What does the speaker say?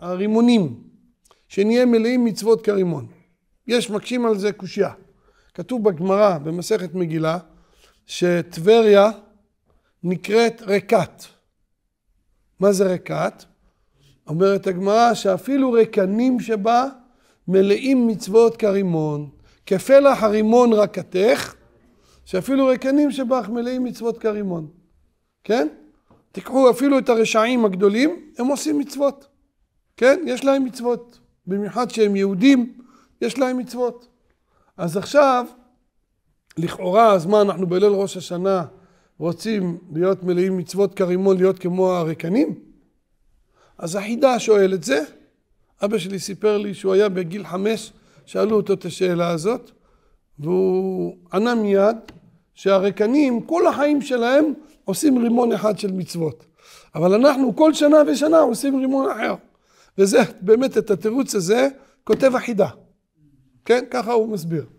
הרימונים, שנהיה מלאים מצוות כרימון. יש מקשים על זה קושייה. כתוב בגמרא, במסכת מגילה, שטבריה נקראת רקת. מה זה רקת? אומרת הגמרא שאפילו רקנים שבה מלאים מצוות כרימון. כפלח הרימון רקתך, שאפילו רקנים שבך מלאים מצוות כרימון, כן? תיקחו אפילו את הרשעים הגדולים, הם עושים מצוות, כן? יש להם מצוות. במיוחד שהם יהודים, יש להם מצוות. אז עכשיו, לכאורה, אז מה, אנחנו בליל ראש השנה רוצים להיות מלאים מצוות כרימון, להיות כמו הרקנים? אז החידה שואל את זה. אבא שלי סיפר לי שהוא היה בגיל חמש, שאלו אותו את השאלה הזאת, והוא ענה מיד שהרקנים, כל החיים שלהם עושים רימון אחד של מצוות. אבל אנחנו כל שנה ושנה עושים רימון אחר. וזה באמת, את התירוץ הזה כותב החידה. כן? ככה הוא מסביר.